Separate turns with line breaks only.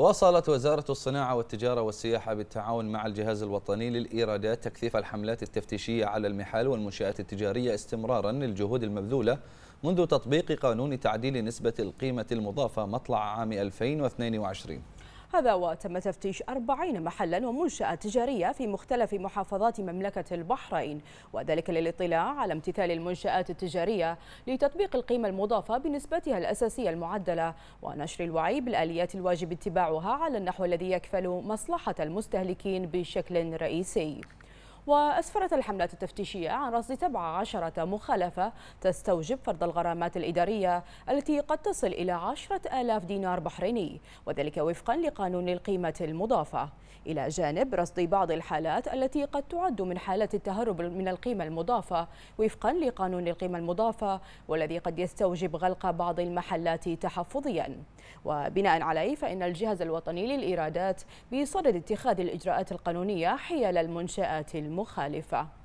وصلت وزارة الصناعة والتجارة والسياحة بالتعاون مع الجهاز الوطني للإيرادات تكثيف الحملات التفتيشية على المحال والمنشآت التجارية استمرارا للجهود المبذولة منذ تطبيق قانون تعديل نسبة القيمة المضافة مطلع عام 2022
هذا وتم تفتيش 40 محلا ومنشأة تجارية في مختلف محافظات مملكة البحرين وذلك للاطلاع على امتثال المنشآت التجارية لتطبيق القيمة المضافة بنسبتها الأساسية المعدلة ونشر الوعي بالآليات الواجب اتباعها على النحو الذي يكفل مصلحة المستهلكين بشكل رئيسي وأسفرت الحملات التفتيشية عن رصد 17 مخالفة تستوجب فرض الغرامات الإدارية التي قد تصل إلى 10000 دينار بحريني وذلك وفقا لقانون القيمة المضافة إلى جانب رصد بعض الحالات التي قد تعد من حالات التهرب من القيمة المضافة وفقا لقانون القيمة المضافة والذي قد يستوجب غلق بعض المحلات تحفظيا وبناء عليه فإن الجهاز الوطني للإيرادات بصدد اتخاذ الإجراءات القانونية حيال المنشآت المخالفه